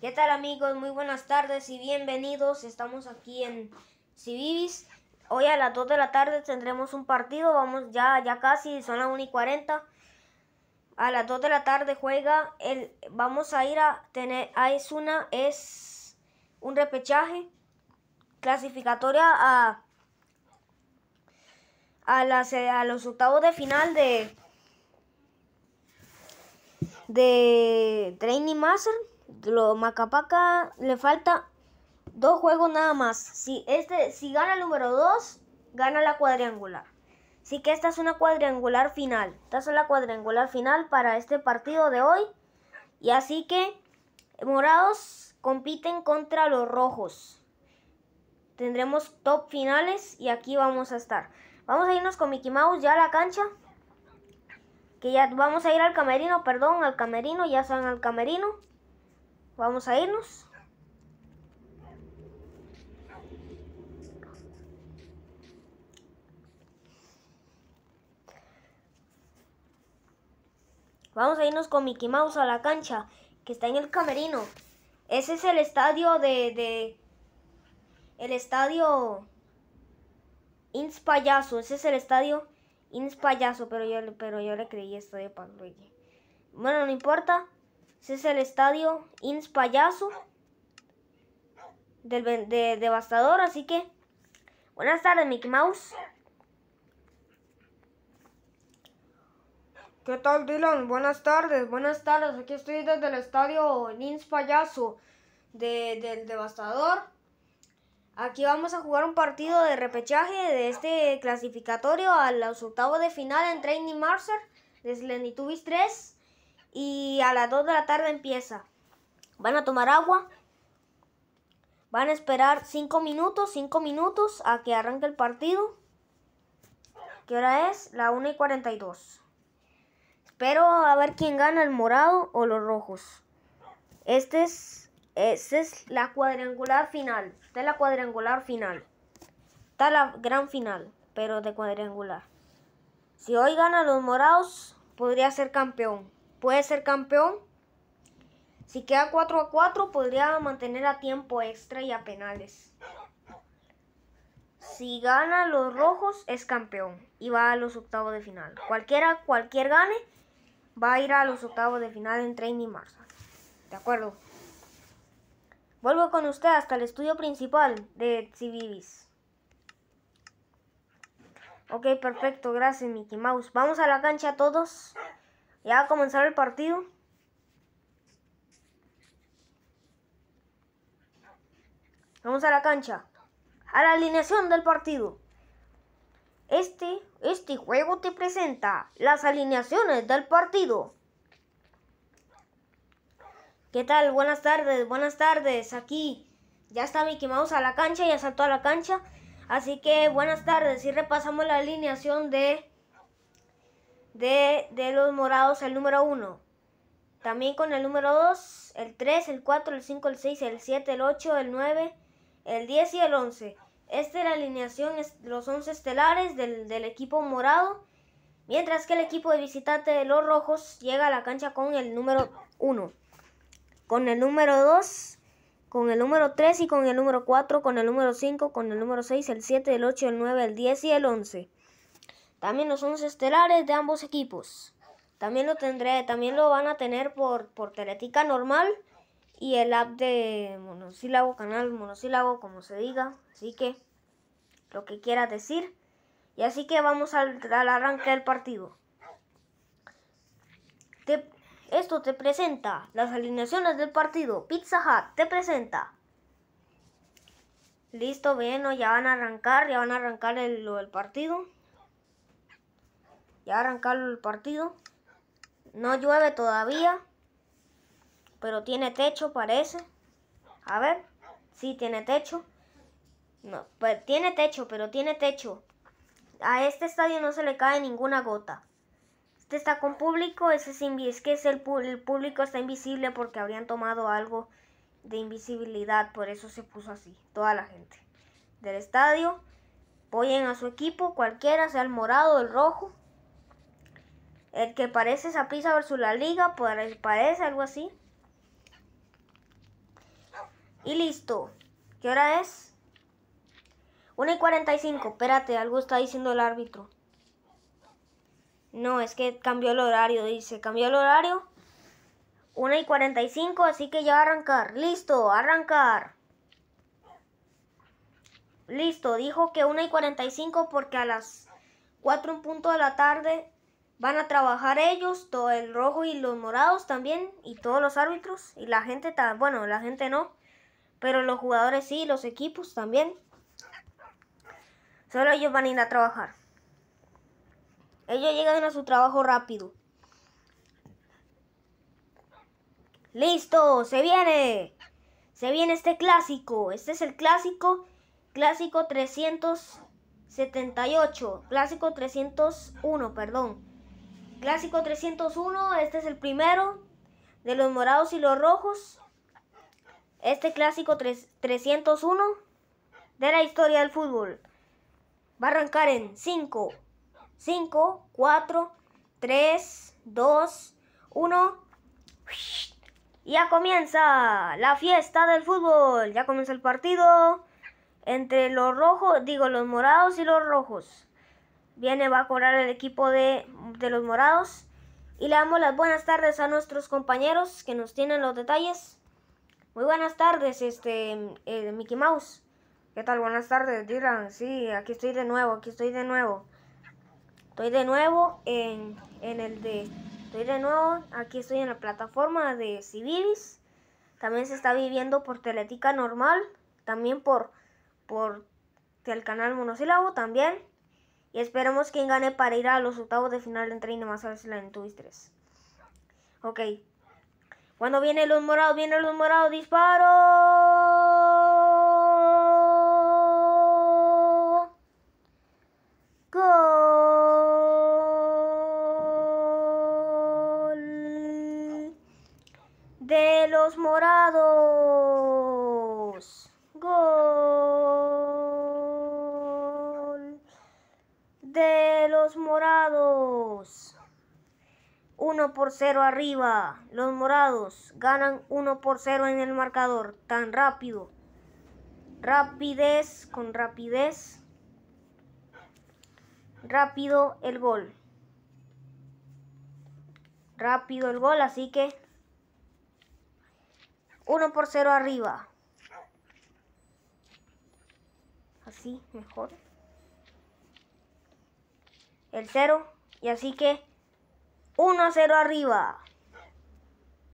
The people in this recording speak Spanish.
¿Qué tal amigos? Muy buenas tardes y bienvenidos. Estamos aquí en Civivis. Hoy a las 2 de la tarde tendremos un partido. Vamos ya, ya casi, son las 1 y 40. A las 2 de la tarde juega Vamos a ir a tener... A es una... Es un repechaje clasificatoria a... A, a los octavos de final de... De Training Master lo Macapaca le falta dos juegos nada más. Si, este, si gana el número 2, gana la cuadrangular. Así que esta es una cuadrangular final. Esta es la cuadrangular final para este partido de hoy. Y así que morados compiten contra los rojos. Tendremos top finales y aquí vamos a estar. Vamos a irnos con Mickey Mouse ya a la cancha. Que ya vamos a ir al camerino, perdón, al camerino, ya son al camerino. Vamos a irnos. Vamos a irnos con Mickey Mouse a la cancha, que está en el camerino. Ese es el estadio de... el estadio... Ins Payaso, ese es el estadio Ins Payaso, pero yo, pero yo le creí de Panruelle. Bueno, no importa, ese es el estadio Ins Payaso del de Devastador, así que buenas tardes Mickey Mouse. ¿Qué tal Dylan? Buenas tardes, buenas tardes. Aquí estoy desde el estadio Ins Payaso del de, Devastador. Aquí vamos a jugar un partido de repechaje de este clasificatorio a los octavos de final en Training Marcer de Slendytubbies 3 y a las 2 de la tarde empieza. Van a tomar agua. Van a esperar 5 minutos, 5 minutos a que arranque el partido. ¿Qué hora es? La 1 y 42. Espero a ver quién gana, el morado o los rojos. Este es, esta es la cuadrangular final. Esta es la cuadrangular final. Esta es la gran final, pero de cuadrangular. Si hoy gana los morados, podría ser campeón puede ser campeón. Si queda 4 a 4, podría mantener a tiempo extra y a penales. Si gana los rojos, es campeón y va a los octavos de final. Cualquiera, cualquier gane, va a ir a los octavos de final en y Marza. ¿De acuerdo? Vuelvo con usted hasta el estudio principal de Civivis. Ok, perfecto. Gracias, Mickey Mouse. Vamos a la cancha todos. Ya va a comenzar el partido. Vamos a la cancha. A la alineación del partido. Este, este juego te presenta las alineaciones del partido. ¿Qué tal? Buenas tardes, buenas tardes. Aquí ya está Mickey Mouse a la cancha, ya saltó a la cancha. Así que buenas tardes y repasamos la alineación de de, los morados el número 1. También con el número 2, el 3, el 4, el 5, el 6, el 7, el 8, el 9, el 10 y el 11. Esta es la alineación de los 11 estelares del, del, equipo morado, mientras que el equipo de visitante de los rojos llega a la cancha con el número 1, con el número 2, con el número 3 y con el número 4, con el número 5, con el número 6, el 7, el 8, el 9, el 10 y el 11. También los 11 estelares de ambos equipos. También lo tendré, también lo van a tener por, por Teletica normal y el app de monosílabo, canal monosílabo, como se diga. Así que lo que quiera decir. Y así que vamos al, al arranque del partido. esto te presenta las alineaciones del partido. Pizza Hut te presenta. Listo, bueno, ya van a arrancar, ya van a arrancar el, lo partido arrancarlo el partido. No llueve todavía. Pero tiene techo, parece. A ver. si tiene techo. No, pero pues tiene techo, pero tiene techo. A este estadio no se le cae ninguna gota. Este está con público, ese es, que es el, público está invisible porque habrían tomado algo de invisibilidad, por eso se puso así, toda la gente del estadio. Apoyen a su equipo, cualquiera, sea el morado, el rojo. El que parece esa pizza versus la Liga, parece algo así. Y listo. ¿Qué hora es? 1 y 45. Espérate, algo está diciendo el árbitro. No, es que cambió el horario, dice. Cambió el horario. 1 y 45, así que ya va a arrancar. Listo, arrancar. Listo, dijo que 1 y 45 porque a las 4 un punto de la tarde Van a trabajar ellos, todo el rojo y los morados también, y todos los árbitros, y la gente, bueno, la gente no, pero los jugadores sí, los equipos también. Solo ellos van a ir a trabajar. Ellos llegan a su trabajo rápido. ¡Listo! ¡Se viene! Se viene este clásico. Este es el clásico. Clásico 378. Clásico 301, perdón. Clásico 301, este es el primero de los morados y los rojos. Este clásico 301 de la historia del fútbol. Va a arrancar en 5, 5, 4, 3, 2, 1. Ya comienza la fiesta del fútbol. Ya comienza el partido entre los rojos, digo, los morados y los rojos. Viene, va a cobrar el equipo de, los morados. Y le damos las buenas tardes a nuestros compañeros que nos tienen los detalles. Muy buenas tardes, este eh, Mickey Mouse. ¿Qué tal? Buenas tardes, Dylan. Sí, aquí estoy de nuevo, aquí estoy de nuevo. Estoy de nuevo en, el de... Estoy de nuevo, aquí estoy en la plataforma de Civilis. También se está viviendo por Teletica normal, también por, por el canal monosílabo, también. Y esperemos quien gane para ir a los octavos de final entre la en Twist 3. Ok. Cuando viene los morados, viene los morados, disparo. Gol de los morados. Gol. morados. 1 por 0 arriba. Los morados ganan 1 por 0 en el marcador. Tan rápido. Rapidez con rapidez. Rápido el gol. Rápido el gol, así que 1 por 0 arriba. Así, mejor el 0. Y así que 1 a 0 arriba.